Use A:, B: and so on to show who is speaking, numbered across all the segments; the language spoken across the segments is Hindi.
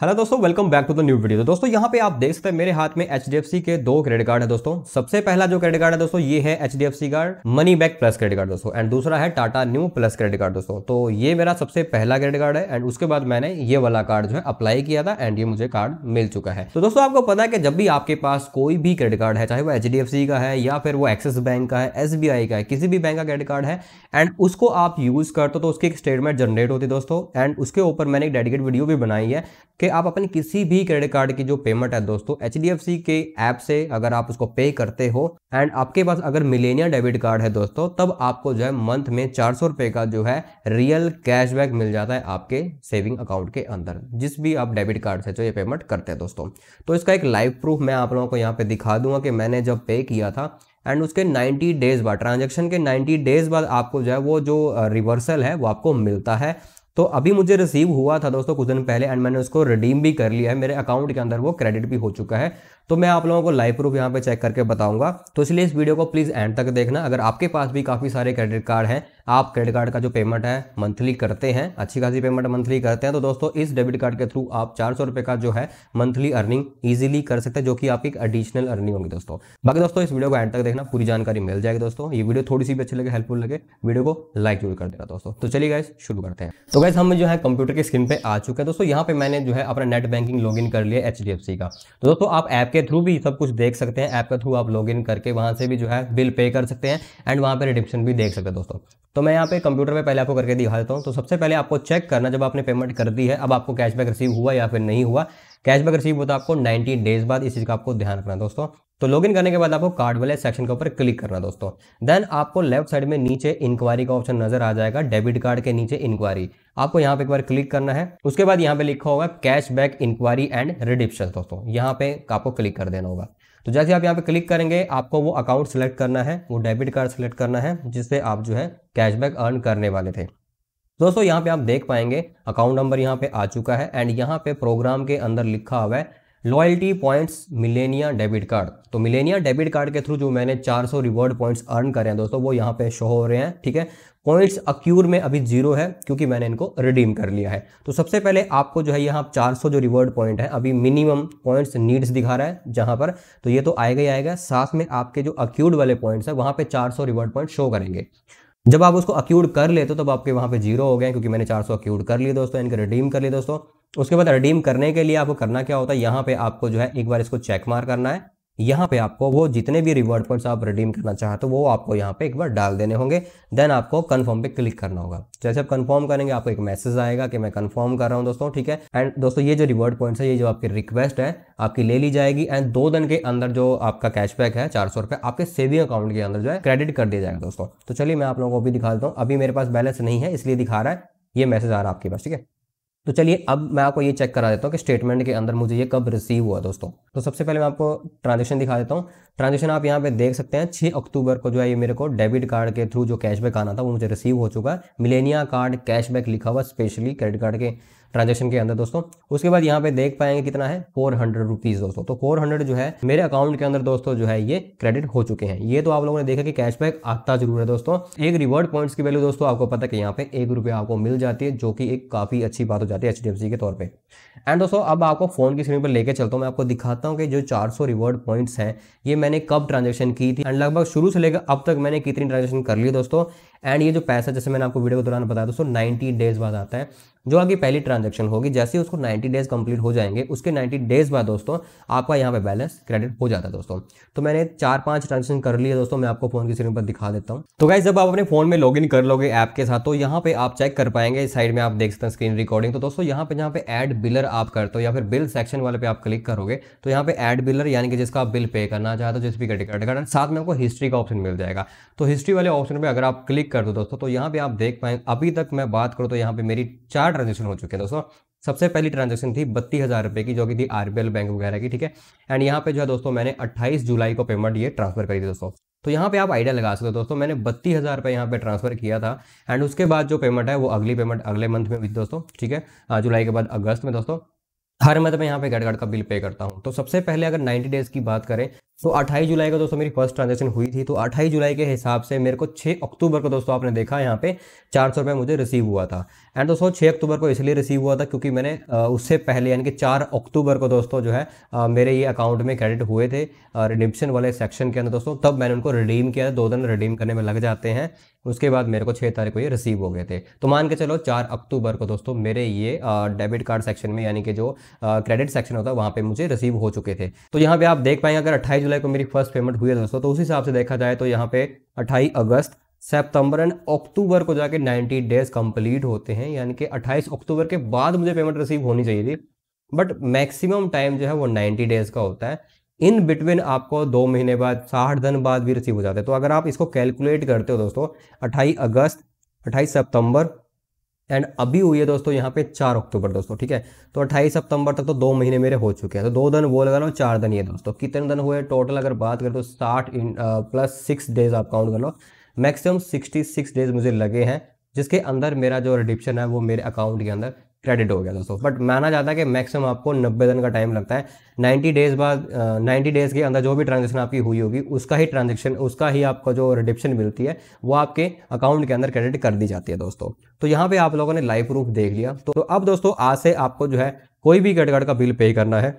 A: हेलो दोस्तों welcome back to the new video दोस्तों यहाँ पे आप देख सकते हैं मेरे हाथ में एच के दो क्रेडिट कार्ड है दोस्तों सबसे पहला जो क्रेडिट कार्ड है दोस्तों ये है H card money back plus credit card दोस्तों एंड दूसरा है Tata Neu plus credit card दोस्तों तो ये मेरा सबसे पहला क्रेडिट कार्ड है एंड उसके बाद मैंने ये वाला कार्ड जो है अप्लाई किया था एंड ये मुझे कार्ड मिल चुका है तो दोस्तों आपको पता है कि जब भी आपके पास कोई भी क्रेडिट कार्ड है चाहे वो एच का है या फिर वो एक्सिस बैंक का है एस का है किसी भी बैंक का क्रेडिट कार्ड है एंड उसको आप यूज करते हो तो उसकी एक स्टेटमेंट जनरेट होती है दोस्तों एंड उसके ऊपर मैंने एक डेडिकेट वीडियो भी बनाई है कि कि आप अपने किसी भी क्रेडिट कार्ड की जो पेमेंट है दोस्तों एच के ऐप से अगर आप उसको पे करते हो एंड आपके पास अगर मिलेनिया डेबिट कार्ड है दोस्तों तब आपको जो है मंथ में चार सौ रुपये का जो है रियल कैशबैक मिल जाता है आपके सेविंग अकाउंट के अंदर जिस भी आप डेबिट कार्ड से जो ये पेमेंट करते हैं दोस्तों तो इसका एक लाइव प्रूफ मैं आप लोगों को यहाँ पे दिखा दूंगा कि मैंने जब पे किया था एंड उसके 90 डेज बाद ट्रांजैक्शन के 90 डेज बाद आपको जो है वो जो रिवर्सल है वो आपको मिलता है तो अभी मुझे रिसीव हुआ था दोस्तों कुछ दिन पहले एंड मैंने उसको रिडीम भी कर लिया है मेरे अकाउंट के अंदर वो क्रेडिट भी हो चुका है तो मैं आप लोगों को लाइव प्रूफ यहाँ पे चेक करके बताऊंगा तो इसलिए इस वीडियो को प्लीज़ एंड तक देखना अगर आपके पास भी काफ़ी सारे क्रेडिट कार्ड हैं आप क्रेडिट कार्ड का जो पेमेंट है मंथली करते हैं अच्छी खासी पेमेंट मंथली करते हैं तो दोस्तों इस डेबिट कार्ड के थ्रू आप चार सौ का जो है मंथली अर्निंग ईजिली कर सकते हैं जो कि आपकी एडिशनल अर्निंग होगी दोस्तों बाकी दोस्तों इस वीडियो को एंड तक देखना पूरी जानकारी मिल जाएगी दोस्तों ये वीडियो थोड़ी सी भी अच्छी लगे हेल्पफुल लगे वीडियो को लाइक जरूर कर देना दोस्तों तो चलिए गाइस शुरू करते हैं तो गैस हम जो है कंप्यूटर की स्क्रीन पे आ चुके हैं दोस्तों यहाँ पे मैंने जो है अपना नेट बैंकिंग लॉग कर लिया एच का तो दोस्तों आप ऐप के के थ्रू भी सब कुछ देख सकते हैं ऐप के थ्रू आप लॉग इन करके वहाँ से भी जो है बिल पे कर सकते हैं एंड वहाँ पर रिडिप्शन भी देख सकते हैं दोस्तों तो मैं यहाँ पे कंप्यूटर पे पहले आपको करके दिखा देता हूँ तो सबसे पहले आपको चेक करना जब आपने पेमेंट कर दी है अब आपको कैशबैक रिसीव हुआ या फिर नहीं हुआ कैशबैक रिसीव होता है आपको 90 डेज बाद इस चीज़ का आपको ध्यान रखना दोस्तों तो लॉगिन करने के बाद आपको कार्ड वाले सेक्शन के ऊपर क्लिक करना दोस्तों देन आपको लेफ्ट साइड में नीचे इंक्वायरी का ऑप्शन नजर आ जाएगा डेबिट कार्ड के नीचे इंक्वायरी आपको यहाँ पे एक बार क्लिक करना है उसके बाद यहाँ पे लिखा होगा cash back inquiry and redemption दोस्तों यहाँ पे आपको क्लिक कर देना होगा तो जैसे आप यहाँ पे क्लिक करेंगे आपको वो अकाउंट सेलेक्ट करना है वो डेबिट कार्ड सेलेक्ट करना है जिससे आप जो है कैशबैक अर्न करने वाले थे दोस्तों यहाँ पे आप देख पाएंगे अकाउंट नंबर यहाँ पे आ चुका है एंड यहाँ पे प्रोग्राम के अंदर लिखा हुआ है loyalty points Millennia debit card तो मिलेनिया डेबिट कार्ड के थ्रू जो मैंने 400 रिवॉर्ड पॉइंट्स अर्न करे हैं दोस्तों वो यहाँ पे शो हो रहे हैं ठीक है पॉइंट्स अक्यूर में अभी जीरो है क्योंकि मैंने इनको रिडीम कर लिया है तो सबसे पहले आपको जो है यहाँ 400 जो रिवॉर्ड पॉइंट है अभी मिनिमम पॉइंट्स नीड्स दिखा रहा है जहाँ पर तो ये तो आएगा ही आएगा साथ में आपके जो अक्यूड वाले पॉइंट्स है वहाँ पर चार रिवॉर्ड पॉइंट शो करेंगे जब आप उसको अक्यूड कर लेते हो तब आपके वहाँ पे जीरो हो गए क्योंकि मैंने 400 अक्यूड कर लिए दोस्तों इनके रिडीम कर लिए दोस्तों उसके बाद रिडीम करने के लिए आपको करना क्या होता है यहाँ पे आपको जो है एक बार इसको चेक मार करना है यहाँ पे आपको वो जितने भी रिवॉर्ड पॉइंट्स आप रिडीम करना चाहते हो वो आपको यहाँ पे एक बार डाल देने होंगे देन आपको कन्फर्म पे क्लिक करना होगा जैसे आप कन्फर्म करेंगे आपको एक मैसेज आएगा कि मैं कन्फर्म कर रहा हूँ दोस्तों ठीक है एंड दोस्तों ये जो रिवॉर्ड पॉइंट्स है ये जो आपकी रिक्वेस्ट है आपकी ले ली जाएगी एंड दो दिन के अंदर जो आपका कैशबैक है चार सौ रुपये आपके सेविंग अकाउंट के अंदर जो है क्रेडिट कर दिया जाएगा दोस्तों तो चलिए मैं आप लोगों को भी दिखा देता हूँ अभी मेरे पास बैलेंस नहीं है इसलिए दिखा रहा है ये मैसेज आ रहा है आपके पास ठीक है तो चलिए अब मैं आपको ये चेक करा देता हूँ कि स्टेटमेंट के अंदर मुझे ये कब रिसीव हुआ दोस्तों तो सबसे पहले मैं आपको ट्रांजेक्शन दिखा देता हूँ ट्रांजेक्शन आप यहाँ पे देख सकते हैं 6 अक्टूबर को जो है ये मेरे को डेबिट कार्ड के थ्रू जो कैशबैक आना था वो मुझे रिसीव हो चुका है मिलेनिया कार्ड कैशबैक लिखा हुआ स्पेशली क्रेडिट कार्ड के ट्रांजेक्शन के अंदर दोस्तों उसके बाद यहाँ पे देख पाएंगे कितना है फोर हंड्रेड रुपीज दोस्तों तो फोर हंड्रेड जो है मेरे अकाउंट के अंदर दोस्तों जो है ये क्रेडिट हो चुके हैं ये तो आप लोगों ने देखा कि कैशबैक आता जरूर है दोस्तों एक रिवॉर्ड पॉइंट्स की वैल्यू दोस्तों आपको पता है कि यहाँ पे एक रुपया आपको मिल जाती है जो कि एक काफी अच्छी बात हो जाती है एच के तौर पर एंड दोस्तों अब आपको फोन की स्क्रीन पर लेकर चलता हूँ मैं आपको दिखाता हूँ कि जो चार रिवॉर्ड पॉइंट्स हैं ये मैंने कब ट्रांजेक्शन की थी एंड लगभग शुरू से लेकर अब तक मैंने कितनी ट्रांजेक्शन कर ली दोस्तों एंड ये जो पैसा जैसे मैंने आपको वीडियो के दौरान बताया दोस्तों नाइन्टी डेज बाद आता है जो आपकी पहली ट्रांजेक्शन होगी जैसे ही उसको 90 डेज कंप्लीट हो जाएंगे उसके 90 डेज बाद दोस्तों आपका यहाँ पे बैलेंस क्रेडिट हो जाता है दोस्तों तो मैंने चार पांच ट्रांजेक्शन कर लिए दोस्तों मैं आपको फोन की स्क्रीन पर दिखा देता हूँ तो गाइज जब आप अपने फोन में लॉगिन कर लोगे ऐप के साथ तो यहाँ पे आप चेक कर पाएंगे इस साइड में आप देख सकते हैं स्क्रीन रिकॉर्डिंग तो दोस्तों यहाँ पे जहाँ पे एड बिलर आप करते हो या फिर बिल सेक्शन वाले पे आप क्लिक करोगे तो यहाँ पे एड बिलर यानी कि जिसका आप बिल पे करना चाहते हो जिस भी कैटेगरी साथ में आपको हिस्ट्री का ऑप्शन मिल जाएगा तो हिस्ट्री वाले ऑप्शन पर अगर आप क्लिक क्लिक कर दो दोस्तों तो यहाँ पे आप देख पाएंगे अभी तक मैं बात करूँ तो यहाँ पे मेरी चार ट्रांजेक्शन हो चुके हैं दोस्तों सबसे पहली ट्रांजेक्शन थी बत्तीस हज़ार रुपये की जो कि थी आरबीएल बैंक वगैरह की ठीक है एंड यहाँ पे जो है दोस्तों मैंने 28 जुलाई को पेमेंट ये ट्रांसफर करी थी दोस्तों तो यहाँ पे आप आइडिया लगा सकते हो दोस्तों मैंने बत्तीस हज़ार रुपये यहाँ पे ट्रांसफर किया था एंड उसके बाद जो पेमेंट है वो अगली पेमेंट अगले मंथ में हुई दोस्तों ठीक है जुलाई के बाद अगस्त में दोस्तों हर मंथ में यहाँ पे गड़गड़ का बिल पे करता हूँ तो सबसे पहले अगर 90 डेज की बात करें तो 28 जुलाई को दोस्तों मेरी फर्स्ट ट्रांजेक्शन हुई थी तो 28 जुलाई के हिसाब से मेरे को 6 अक्टूबर को दोस्तों आपने देखा यहाँ पे चार सौ रुपये मुझे रिसीव हुआ था एंड दोस्तों 6 अक्टूबर को इसलिए रिसीव हुआ था क्योंकि मैंने उससे पहले यानी कि 4 अक्टूबर को दोस्तों जो है मेरे ये अकाउंट में क्रेडिट हुए थे रिडिप्शन वाले सेक्शन के अंदर दोस्तों तब मैंने उनको रिडीम किया दो दिन रिडीम करने में लग जाते हैं उसके बाद मेरे को छः तारीख को ये रिसीव हो गए थे तो मान के चलो चार अक्टूबर को दोस्तों मेरे ये डेबिट कार्ड सेक्शन में यानी कि जो क्रेडिट सेक्शन होता है वहाँ पर मुझे रिसीव हो चुके थे तो यहाँ पर आप देख पाएंगे अगर अट्ठाईस जुलाई को मेरी फर्स्ट पेमेंट हुई है दोस्तों तो उस हिसाब से देखा जाए तो यहाँ पे अट्ठाईस अगस्त सितंबर एंड अक्टूबर को जाके 90 डेज कंप्लीट होते हैं यानी कि 28 अक्टूबर के बाद मुझे पेमेंट रिसीव होनी चाहिए थी बट मैक्सिमम टाइम जो है वो 90 डेज का होता है इन बिटवीन आपको दो महीने बाद साठ दिन बाद भी रिसीव हो जाते हैं तो अगर आप इसको कैलकुलेट करते हो दोस्तों अट्ठाईस अगस्त अट्ठाईस सितंबर एंड अभी हुई है दोस्तों यहाँ पे चार अक्टूबर दोस्तों ठीक है तो अट्ठाईस सितंबर तक तो दो महीने मेरे हो चुके हैं तो दो दिन वो लगा लो चार दिन ये दोस्तों कितने दिन हुए टोटल अगर बात करें तो साठ प्लस सिक्स डेज आप काउंट कर लो मैक्सिमम सिक्सटी सिक्स डेज मुझे लगे हैं जिसके अंदर मेरा जो रिडिप्शन है वो मेरे अकाउंट के अंदर क्रेडिट हो गया दोस्तों बट माना जाता है कि मैक्सिमम आपको नब्बे दिन का टाइम लगता है नाइन्टी डेज बाद नाइन्टी डेज के अंदर जो भी ट्रांजेक्शन आपकी हुई होगी उसका ही ट्रांजेक्शन उसका ही आपको जो रिडिप्शन मिलती है वो आपके अकाउंट के अंदर क्रेडिट कर दी जाती है दोस्तों तो यहाँ पे आप लोगों ने लाइव प्रूफ देख लिया तो, तो अब दोस्तों आज से आपको जो है कोई भी क्रेडिट कार्ड का बिल पे करना है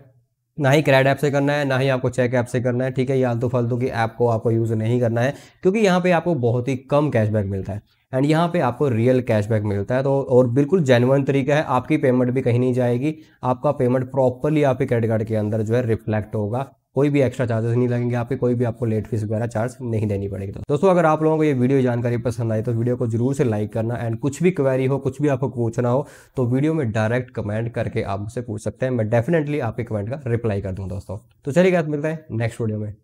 A: ना ही क्रेड ऐप से करना है ना ही आपको चेक ऐप से करना है ठीक है ये आलतू फालतू की ऐप को आपको यूज़ नहीं करना है क्योंकि यहाँ पे आपको बहुत ही कम कैशबैक मिलता है एंड यहाँ पे आपको रियल कैशबैक मिलता है तो और बिल्कुल जेनुअन तरीका है आपकी पेमेंट भी कहीं नहीं जाएगी आपका पेमेंट प्रॉपरली आपके क्रेडिट कार्ड के अंदर जो है रिफ्लेक्ट होगा कोई भी एक्स्ट्रा चार्जेस नहीं लगेंगे आपके कोई भी आपको लेट फीस वगैरह चार्ज नहीं देनी पड़ेगी तो दोस्तों अगर आप लोगों को ये वीडियो जानकारी पसंद आई तो वीडियो को जरूर से लाइक करना एंड कुछ भी क्वेरी हो कुछ भी आपको पूछना हो तो वीडियो में डायरेक्ट कमेंट करके आप मुझसे पूछ सकते हैं मैं डेफिनेटली आपके कमेंट का रिप्लाई कर दूँ दोस्तों तो चलिए मिलता है नेक्स्ट वीडियो में